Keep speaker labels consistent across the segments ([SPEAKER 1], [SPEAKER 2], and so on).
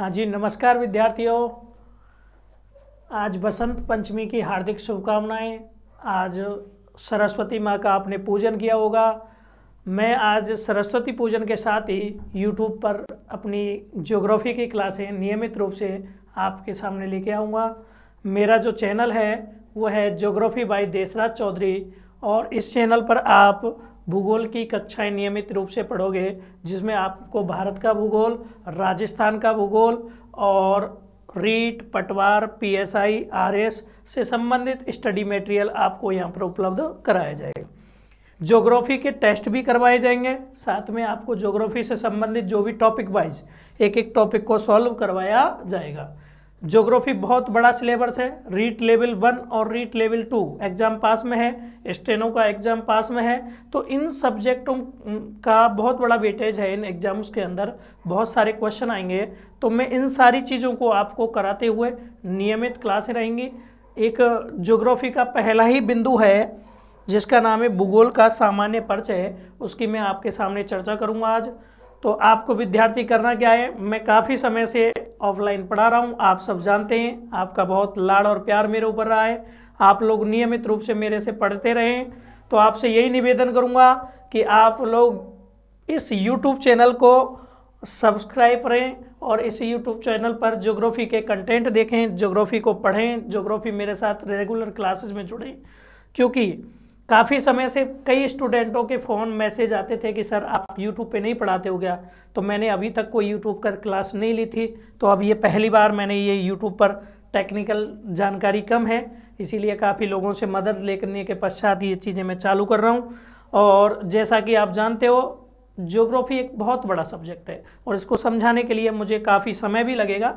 [SPEAKER 1] हाँ जी नमस्कार विद्यार्थियों आज बसंत पंचमी की हार्दिक शुभकामनाएं आज सरस्वती माँ का आपने पूजन किया होगा मैं आज सरस्वती पूजन के साथ ही यूट्यूब पर अपनी ज्योग्राफी की क्लासें नियमित रूप से आपके सामने लेके आऊँगा मेरा जो चैनल है वो है ज्योग्राफी बाय देसराज चौधरी और इस चैनल पर आप भूगोल की कक्षाएं नियमित रूप से पढ़ोगे जिसमें आपको भारत का भूगोल राजस्थान का भूगोल और रीट पटवार पीएसआई आरएस से संबंधित स्टडी मटेरियल आपको यहाँ पर उपलब्ध कराया जाएगा ज्योग्राफी के टेस्ट भी करवाए जाएंगे साथ में आपको ज्योग्राफी से संबंधित जो भी टॉपिक वाइज एक एक टॉपिक को सॉल्व करवाया जाएगा ज्योग्राफी बहुत बड़ा सिलेबस है रीट लेवल वन और रीट लेवल टू एग्जाम पास में है स्टेनो का एग्जाम पास में है तो इन सब्जेक्टों का बहुत बड़ा वेटेज है इन एग्जाम्स के अंदर बहुत सारे क्वेश्चन आएंगे तो मैं इन सारी चीज़ों को आपको कराते हुए नियमित क्लासें रहेंगी एक ज्योग्राफी का पहला ही बिंदु है जिसका नाम है भूगोल का सामान्य परिचय उसकी मैं आपके सामने चर्चा करूँगा आज तो आपको विद्यार्थी करना क्या है मैं काफ़ी समय से ऑफलाइन पढ़ा रहा हूँ आप सब जानते हैं आपका बहुत लाड़ और प्यार मेरे ऊपर रहा है आप लोग नियमित रूप से मेरे से पढ़ते रहें तो आपसे यही निवेदन करूँगा कि आप लोग इस यूट्यूब चैनल को सब्सक्राइब करें और इस यूट्यूब चैनल पर जोग्राफ़ी के कंटेंट देखें जोग्राफ़ी को पढ़ें जोग्राफ़ी मेरे साथ रेगुलर क्लासेस में जुड़ें क्योंकि काफ़ी समय से कई स्टूडेंटों के फ़ोन मैसेज आते थे कि सर आप यूट्यूब पे नहीं पढ़ाते हो गया तो मैंने अभी तक कोई यूट्यूब पर क्लास नहीं ली थी तो अब ये पहली बार मैंने ये यूट्यूब पर टेक्निकल जानकारी कम है इसीलिए काफ़ी लोगों से मदद लेने के पश्चात ये चीज़ें मैं चालू कर रहा हूँ और जैसा कि आप जानते हो जोग्राफी एक बहुत बड़ा सब्जेक्ट है और इसको समझाने के लिए मुझे काफ़ी समय भी लगेगा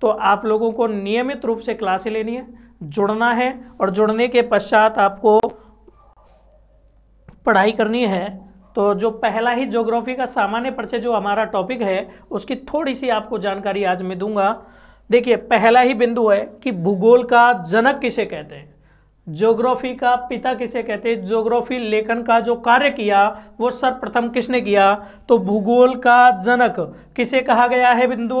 [SPEAKER 1] तो आप लोगों को नियमित रूप से क्लासें लेनी है जुड़ना है और जुड़ने के पश्चात आपको पढ़ाई करनी है तो जो पहला ही ज्योग्राफी का सामान्य परिचय जो हमारा टॉपिक है उसकी थोड़ी सी आपको जानकारी आज मैं दूंगा देखिए पहला ही बिंदु है कि भूगोल का जनक किसे कहते हैं ज्योग्राफी का पिता किसे कहते हैं ज्योग्राफी लेखन का जो कार्य किया वो सर्वप्रथम किसने किया तो भूगोल का जनक किसे कहा गया है बिंदु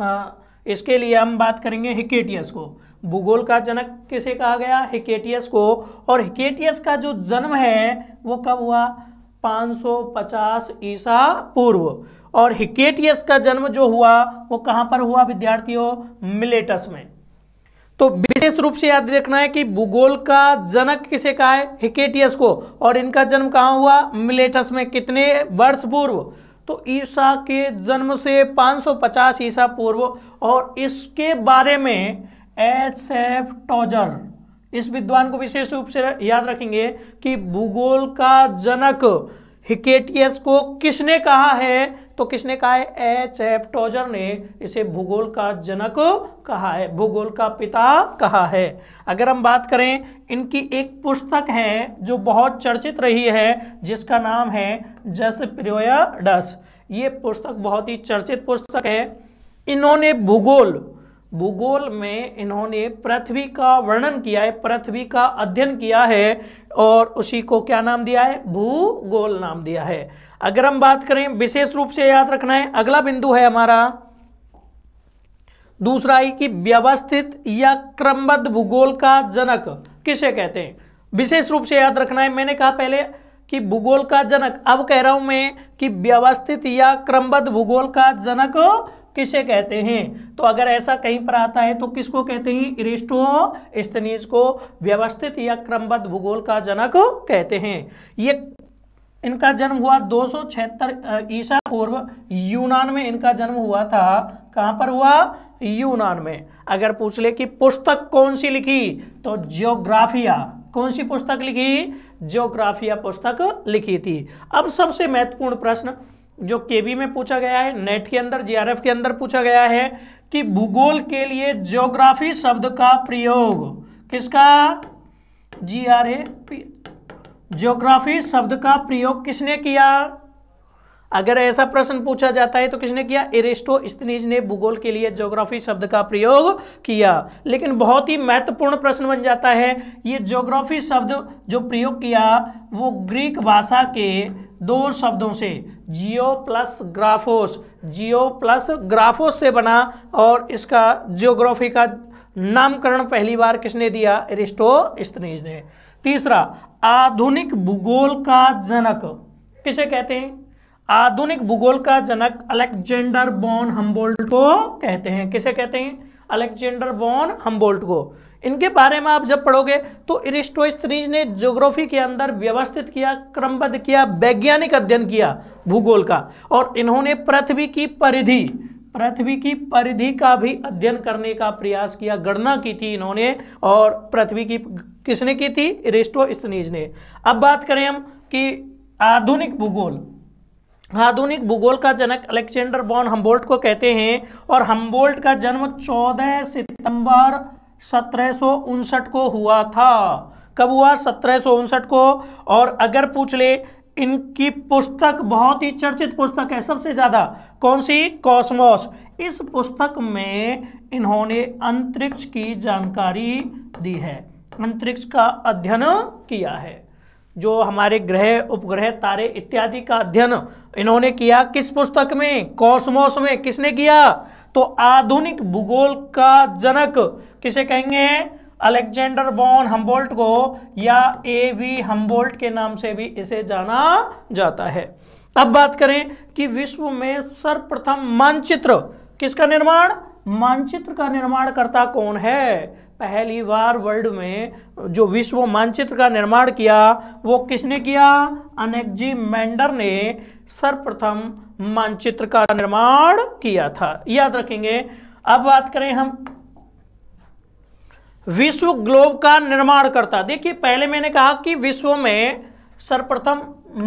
[SPEAKER 1] आ, इसके लिए हम बात करेंगे हिकेटियस को भूगोल का जनक किसे कहा गया हिकेटियस को और हिकेटियस का जो जन्म है वो कब हुआ 550 ईसा पूर्व और हिकेटियस का जन्म जो हुआ वो कहाँ पर हुआ विद्यार्थियों मिलेटस में तो विशेष रूप से याद रखना है कि भूगोल का जनक किसे कहा है हिकेटियस को और इनका जन्म कहाँ हुआ मिलेटस में कितने वर्ष पूर्व तो ईसा के जन्म से 550 ईसा पूर्व और इसके बारे में एच एफ टॉजर इस विद्वान को विशेष रूप से याद रखेंगे कि भूगोल का जनक हिकेटियस को किसने कहा है तो किसने कहा है एच एफ टॉजर ने इसे भूगोल का जनक कहा है भूगोल का पिता कहा है अगर हम बात करें इनकी एक पुस्तक है जो बहुत चर्चित रही है जिसका नाम है जस प्रियोडस ये पुस्तक बहुत ही चर्चित पुस्तक है इन्होंने भूगोल भूगोल में इन्होंने पृथ्वी का वर्णन किया है पृथ्वी का अध्ययन किया है और उसी को क्या नाम दिया है भूगोल नाम दिया है अगर हम बात करें विशेष रूप से याद रखना है अगला बिंदु है हमारा दूसरा है कि व्यवस्थित या क्रमबद्ध भूगोल का जनक किसे कहते हैं विशेष रूप से याद रखना है मैंने कहा पहले कि भूगोल का जनक अब कह रहा हूं मैं कि व्यवस्थित या क्रमबद्ध भूगोल का जनक किसे कहते हैं तो अगर ऐसा कहीं पर आता है तो किसको कहते हैं इरिस्टो स्तनीज को व्यवस्थित या क्रमबद्ध भूगोल का जनक कहते हैं ये इनका जन्म हुआ दो ईसा पूर्व यूनान में इनका जन्म हुआ था कहां पर हुआ यूनान में अगर पूछ ले कि पुस्तक कौन सी लिखी तो जियोग्राफिया कौन सी पुस्तक लिखी जियोग्राफिया पुस्तक लिखी थी अब सबसे महत्वपूर्ण प्रश्न जो केबी में पूछा गया है नेट के अंदर जीआरएफ के अंदर पूछा गया है कि भूगोल के लिए ज्योग्राफी शब्द का प्रयोग किसका जी आर ए ज्योग्राफी शब्द का प्रयोग किसने किया अगर ऐसा प्रश्न पूछा जाता है तो किसने किया एरेस्टो स्तनीज ने भूगोल के लिए ज्योग्राफी शब्द का प्रयोग किया लेकिन बहुत ही महत्वपूर्ण प्रश्न बन जाता है ये ज्योग्राफी शब्द जो प्रयोग किया वो ग्रीक भाषा के दो शब्दों से जियो प्लस ग्राफोस जियो प्लस ग्राफोस से बना और इसका जियोग्राफी का नामकरण पहली बार किसने दिया एरिस्टो स्त्रीज ने तीसरा आधुनिक भूगोल का जनक किसे कहते हैं आधुनिक भूगोल का जनक अलेक्जेंडर बॉन हम्बोल्ट को कहते हैं किसे कहते हैं अलेक्जेंडर बॉन हम्बोल्ट को इनके बारे में आप जब पढ़ोगे तो इरिस्टोस्त्रीज ने ज्योग्राफी के अंदर व्यवस्थित किया क्रमबद्ध किया वैज्ञानिक अध्ययन किया भूगोल का और इन्होंने पृथ्वी की परिधि पृथ्वी की परिधि का भी अध्ययन करने का प्रयास किया गणना की थी इन्होंने और पृथ्वी की किसने की थी इरिस्टो स्तनीज ने अब बात करें हम कि आधुनिक भूगोल आधुनिक भूगोल का जनक अलेक्जेंडर बॉन हम्बोल्ट को कहते हैं और हम्बोल्ट का जन्म 14 सितंबर सत्रह को हुआ था कब हुआ सत्रह को और अगर पूछ ले इनकी पुस्तक बहुत ही चर्चित पुस्तक है सबसे ज़्यादा कौन सी कॉस्मोस इस पुस्तक में इन्होंने अंतरिक्ष की जानकारी दी है अंतरिक्ष का अध्ययन किया है जो हमारे ग्रह उपग्रह तारे इत्यादि का अध्ययन इन्होंने किया किस पुस्तक में कॉस्मोस में किसने किया तो आधुनिक भूगोल का जनक किसे कहेंगे अलेक्जेंडर बॉन हम्बोल्ट को या ए वी हम्बोल्ट के नाम से भी इसे जाना जाता है अब बात करें कि विश्व में सर्वप्रथम मानचित्र किसका निर्माण मानचित्र का निर्माण करता कौन है पहली बार वर्ल्ड में जो विश्व मानचित्र का निर्माण किया वो किसने किया अनेकजी मैंडर ने सर्वप्रथम मानचित्र का निर्माण किया था याद रखेंगे अब बात करें हम विश्व ग्लोब का निर्माण करता देखिए पहले मैंने कहा कि विश्व में सर्वप्रथम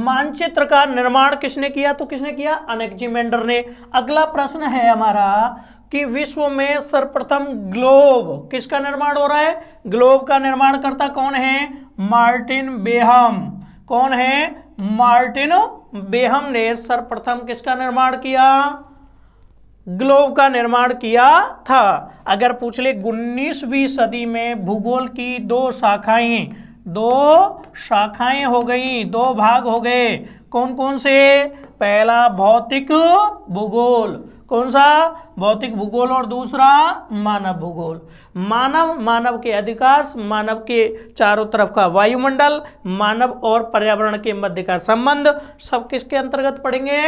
[SPEAKER 1] मानचित्र का निर्माण किसने किया तो किसने किया अनेकजी मैंडर ने अगला प्रश्न है हमारा कि विश्व में सर्वप्रथम ग्लोब किसका निर्माण हो रहा है ग्लोब का निर्माण करता कौन है मार्टिन बेहम कौन है मार्टिन बेहम ने सर्वप्रथम किसका निर्माण किया ग्लोब का निर्माण किया था अगर पूछ ले उन्नीसवीं सदी में भूगोल की दो शाखाएं दो शाखाएं हो गई दो भाग हो गए कौन कौन से पहला भौतिक भूगोल कौन सा भौतिक भूगोल और दूसरा मानव भूगोल मानव मानव के अधिकार मानव के चारों तरफ का वायुमंडल मानव और पर्यावरण के मध्य का संबंध सब किसके अंतर्गत पढ़ेंगे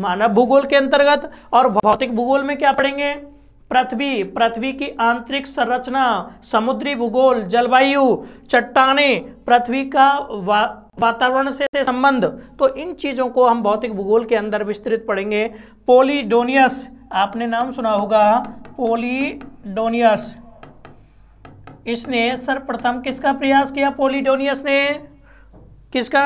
[SPEAKER 1] मानव भूगोल के अंतर्गत और भौतिक भूगोल में क्या पढ़ेंगे पृथ्वी पृथ्वी की आंतरिक संरचना समुद्री भूगोल जलवायु चट्टाने पृथ्वी का वा वातावरण से संबंध तो इन चीज़ों को हम भौतिक भूगोल के अंदर विस्तृत पढ़ेंगे पोलीडोनियस आपने नाम सुना होगा पोलीडोनियस इसने सर्वप्रथम किसका प्रयास किया पोलीडोनियस ने किसका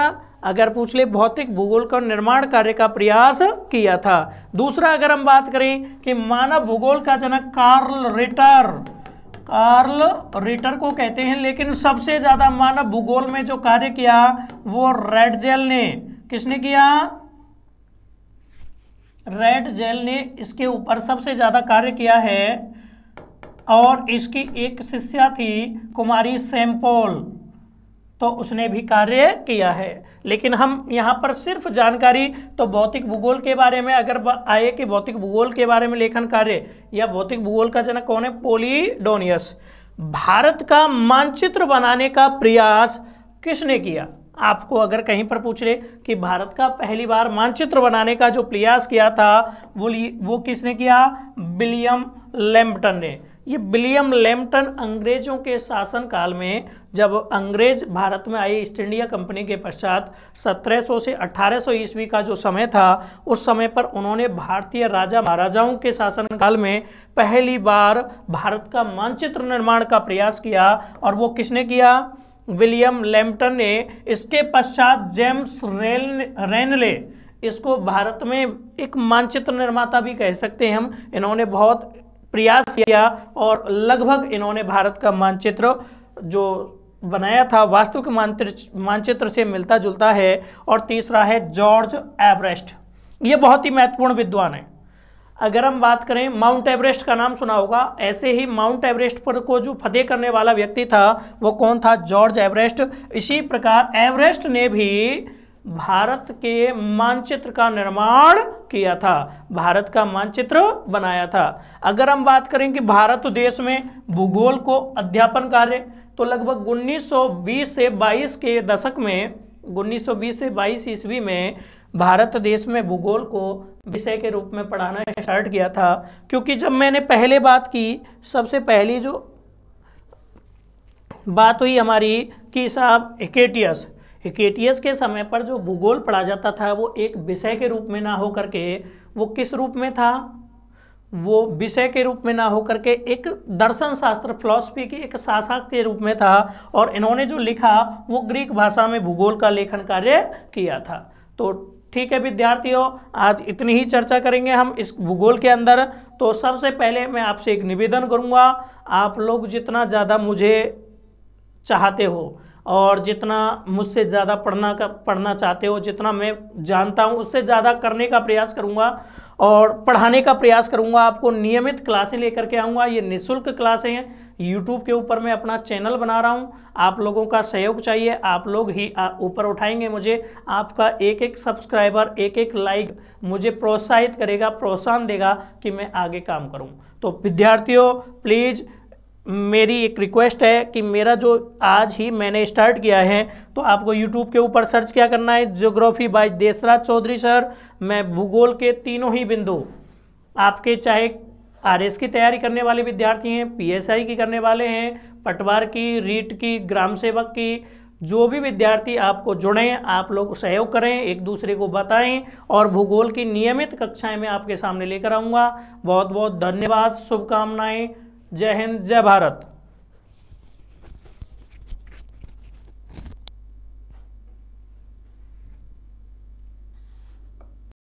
[SPEAKER 1] अगर पूछ ले भौतिक भूगोल का निर्माण कार्य का प्रयास किया था दूसरा अगर हम बात करें कि मानव भूगोल का जनक कार्ल रिटर कार्ल रिटर को कहते हैं लेकिन सबसे ज्यादा मानव भूगोल में जो कार्य किया वो रेड जेल ने किसने किया रेड जेल ने इसके ऊपर सबसे ज्यादा कार्य किया है और इसकी एक शिष्या थी कुमारी सेम्पोल तो उसने भी कार्य किया है लेकिन हम यहाँ पर सिर्फ जानकारी तो भौतिक भूगोल के बारे में अगर आए कि भौतिक भूगोल के बारे में लेखन कार्य या भौतिक भूगोल का जनक कौन है पोलिडोनियस भारत का मानचित्र बनाने का प्रयास किसने किया आपको अगर कहीं पर पूछ ले कि भारत का पहली बार मानचित्र बनाने का जो प्रयास किया था वो वो किसने किया विलियम लैम्पटन ने ये विलियम लेम्पटन अंग्रेजों के शासन काल में जब अंग्रेज भारत में आई ईस्ट इंडिया कंपनी के पश्चात 1700 से 1800 ईस्वी का जो समय था उस समय पर उन्होंने भारतीय राजा महाराजाओं के शासन काल में पहली बार भारत का मानचित्र निर्माण का प्रयास किया और वो किसने किया विलियम लेम्पटन ने इसके पश्चात जेम्स रेल रेनले इसको भारत में एक मानचित्र निर्माता भी कह सकते हैं हम इन्होंने बहुत प्रयास किया और लगभग इन्होंने भारत का मानचित्र जो बनाया था वास्तविक मानचित्र मानचित्र से मिलता जुलता है और तीसरा है जॉर्ज एवरेस्ट ये बहुत ही महत्वपूर्ण विद्वान है अगर हम बात करें माउंट एवरेस्ट का नाम सुना होगा ऐसे ही माउंट एवरेस्ट पर को जो फतेह करने वाला व्यक्ति था वो कौन था जॉर्ज एवरेस्ट इसी प्रकार एवरेस्ट ने भी भारत के मानचित्र का निर्माण किया था भारत का मानचित्र बनाया था अगर हम बात करें कि भारत देश में भूगोल को अध्यापन कार्य तो लगभग 1920 से 22 के दशक में 1920 से 22 ईस्वी में भारत देश में भूगोल को विषय के रूप में पढ़ाना स्टार्ट किया था क्योंकि जब मैंने पहले बात की सबसे पहली जो बात हुई हमारी कि साहब एकेटियस हिकेटियस के समय पर जो भूगोल पढ़ा जाता था वो एक विषय के रूप में ना हो करके वो किस रूप में था वो विषय के रूप में ना होकर के एक दर्शन शास्त्र फिलोसफी की एक शासक के रूप में था और इन्होंने जो लिखा वो ग्रीक भाषा में भूगोल का लेखन कार्य किया था तो ठीक है विद्यार्थियों आज इतनी ही चर्चा करेंगे हम इस भूगोल के अंदर तो सबसे पहले मैं आपसे एक निवेदन करूंगा आप लोग जितना ज़्यादा मुझे चाहते हो और जितना मुझसे ज़्यादा पढ़ना का पढ़ना चाहते हो जितना मैं जानता हूँ उससे ज़्यादा करने का प्रयास करूँगा और पढ़ाने का प्रयास करूँगा आपको नियमित क्लासें लेकर के आऊँगा ये निःशुल्क क्लासें हैं यूट्यूब के ऊपर मैं अपना चैनल बना रहा हूँ आप लोगों का सहयोग चाहिए आप लोग ही ऊपर उठाएंगे मुझे आपका एक एक सब्सक्राइबर एक एक लाइक मुझे प्रोत्साहित करेगा प्रोत्साहन देगा कि मैं आगे काम करूँ तो विद्यार्थियों प्लीज़ मेरी एक रिक्वेस्ट है कि मेरा जो आज ही मैंने स्टार्ट किया है तो आपको यूट्यूब के ऊपर सर्च क्या करना है geography by Desraj Chaudhary sir मैं भूगोल के तीनों ही बिंदु आपके चाहे एस की तैयारी करने वाले विद्यार्थी हैं आई की करने वाले हैं पटवार की रीट की ग्राम सेवक की जो भी विद्यार्थी आपको जुड़ें आप लोग सहयोग करें एक दूसरे को बताएं और भूगोल की नियमित कक्षाएं मैं आपके सामने लेकर आऊँगा बहुत बहुत धन्यवाद शुभकामनाएँ जय हिंद जय भारत